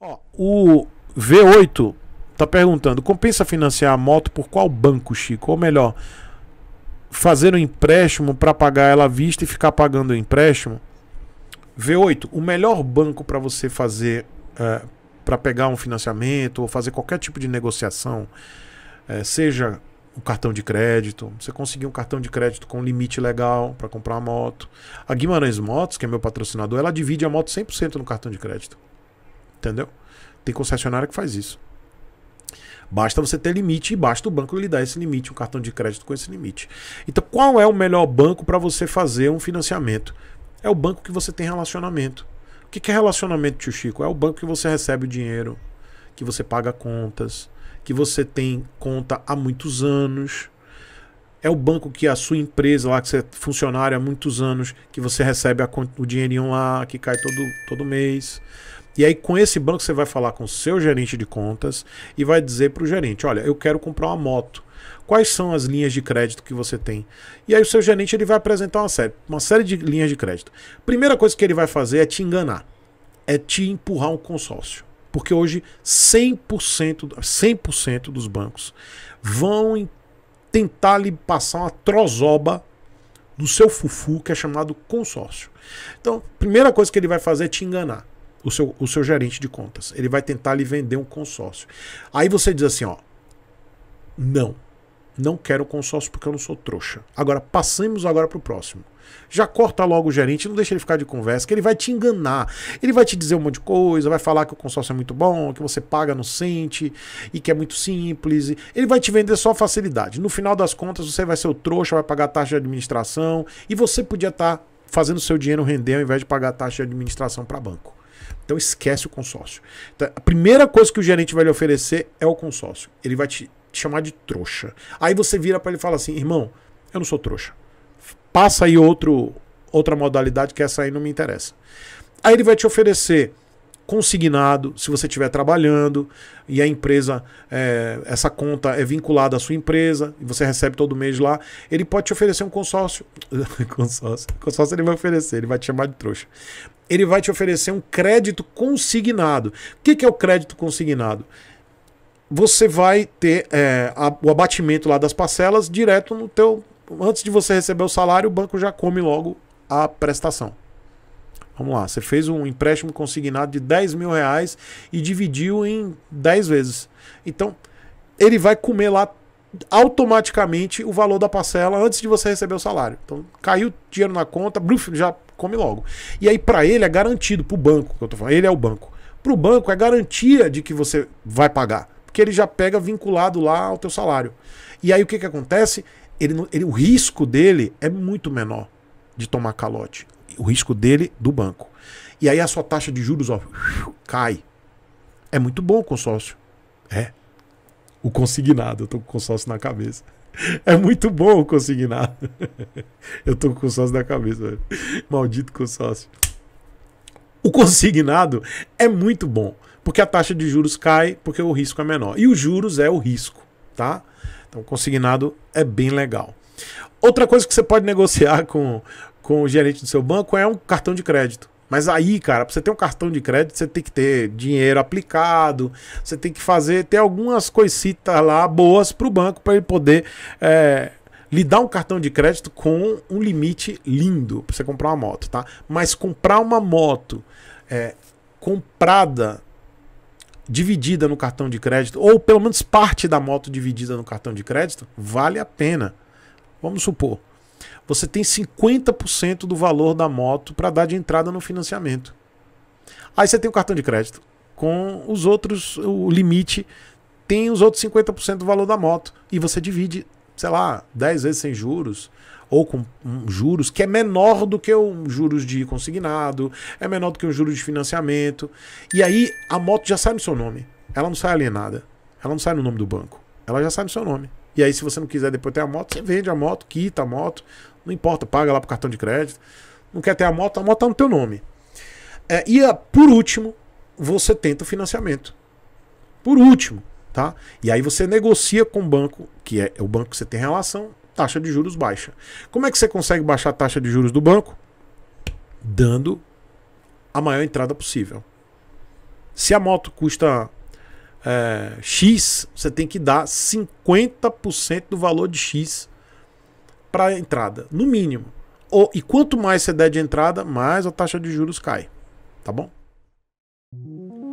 Ó, o V8 tá perguntando: compensa financiar a moto por qual banco, Chico? Ou melhor, fazer um empréstimo para pagar ela à vista e ficar pagando o empréstimo? V8, o melhor banco para você fazer é, para pegar um financiamento ou fazer qualquer tipo de negociação, é, seja o cartão de crédito, você conseguir um cartão de crédito com limite legal para comprar a moto. A Guimarães Motos, que é meu patrocinador, ela divide a moto 100% no cartão de crédito. Entendeu? Tem concessionária que faz isso. Basta você ter limite e basta o banco lhe dar esse limite, um cartão de crédito com esse limite. Então, qual é o melhor banco para você fazer um financiamento? É o banco que você tem relacionamento. O que é relacionamento, tio Chico? É o banco que você recebe o dinheiro, que você paga contas, que você tem conta há muitos anos. É o banco que é a sua empresa lá, que você é funcionário há muitos anos, que você recebe a, o dinheirinho lá, que cai todo, todo mês. E aí, com esse banco, você vai falar com o seu gerente de contas e vai dizer para o gerente: olha, eu quero comprar uma moto. Quais são as linhas de crédito que você tem? E aí, o seu gerente ele vai apresentar uma série, uma série de linhas de crédito. Primeira coisa que ele vai fazer é te enganar, é te empurrar um consórcio. Porque hoje 100%, 100 dos bancos vão tentar lhe passar uma trozoba no seu fufu que é chamado consórcio. Então, primeira coisa que ele vai fazer é te enganar o seu, o seu gerente de contas. Ele vai tentar lhe vender um consórcio. Aí você diz assim, ó, não, não quero consórcio porque eu não sou trouxa. Agora, passemos agora para o próximo. Já corta logo o gerente, não deixa ele ficar de conversa, que ele vai te enganar. Ele vai te dizer um monte de coisa, vai falar que o consórcio é muito bom, que você paga no sente e que é muito simples. Ele vai te vender só facilidade. No final das contas, você vai ser o trouxa, vai pagar taxa de administração e você podia estar tá fazendo seu dinheiro render ao invés de pagar taxa de administração para banco. Então esquece o consórcio. Então, a primeira coisa que o gerente vai lhe oferecer é o consórcio. Ele vai te, chamar de trouxa. Aí você vira para ele e fala assim: irmão, eu não sou trouxa. Passa aí outro, outra modalidade que essa aí não me interessa. Aí ele vai te oferecer consignado, se você estiver trabalhando e a empresa, é, essa conta é vinculada à sua empresa e você recebe todo mês lá, ele pode te oferecer um consórcio. consórcio, consórcio ele vai oferecer, ele vai te chamar de trouxa ele vai te oferecer um crédito consignado. O que, que é o crédito consignado? Você vai ter é, a, o abatimento lá das parcelas direto no teu. Antes de você receber o salário, o banco já come logo a prestação. Vamos lá, você fez um empréstimo consignado de 10 mil reais e dividiu em 10 vezes. Então, ele vai comer lá automaticamente o valor da parcela antes de você receber o salário. Então, caiu dinheiro na conta, bruf, já come logo. E aí para ele é garantido, para o banco que eu tô falando, ele é o banco. para o banco é garantia de que você vai pagar, porque ele já pega vinculado lá ao teu salário. E aí o que que acontece? Ele, ele o risco dele é muito menor de tomar calote. O risco dele do banco. E aí a sua taxa de juros ó, cai. É muito bom o consórcio. É. O consignado, eu tô com o consórcio na cabeça. É muito bom o consignado. Eu tô com o sócio da cabeça, velho. Maldito consórcio. O consignado é muito bom, porque a taxa de juros cai, porque o risco é menor. E os juros é o risco, tá? Então, consignado é bem legal. Outra coisa que você pode negociar com, com o gerente do seu banco é um cartão de crédito. Mas aí, cara, pra você ter um cartão de crédito, você tem que ter dinheiro aplicado, você tem que fazer, ter algumas coisitas lá boas pro banco para ele poder é, lhe dar um cartão de crédito com um limite lindo pra você comprar uma moto, tá? Mas comprar uma moto é, comprada dividida no cartão de crédito, ou pelo menos parte da moto dividida no cartão de crédito, vale a pena. Vamos supor, você tem 50% do valor da moto para dar de entrada no financiamento. Aí você tem o cartão de crédito. Com os outros, o limite tem os outros 50% do valor da moto. E você divide, sei lá, 10 vezes sem juros, ou com um, juros que é menor do que um juros de consignado, é menor do que um juros de financiamento. E aí a moto já sai no seu nome. Ela não sai alienada. Ela não sai no nome do banco. Ela já sai no seu nome. E aí, se você não quiser depois ter a moto, você vende a moto, quita a moto, não importa, paga lá pro cartão de crédito. Não quer ter a moto, a moto tá no teu nome. É, e a, ah, por último, você tenta o financiamento. Por último, tá? E aí você negocia com o banco, que é o banco que você tem relação, taxa de juros baixa. Como é que você consegue baixar a taxa de juros do banco? Dando a maior entrada possível. Se a moto custa é, X, você tem que dar 50% do valor de X para a entrada, no mínimo. Ou, e quanto mais você der de entrada, mais a taxa de juros cai. Tá bom?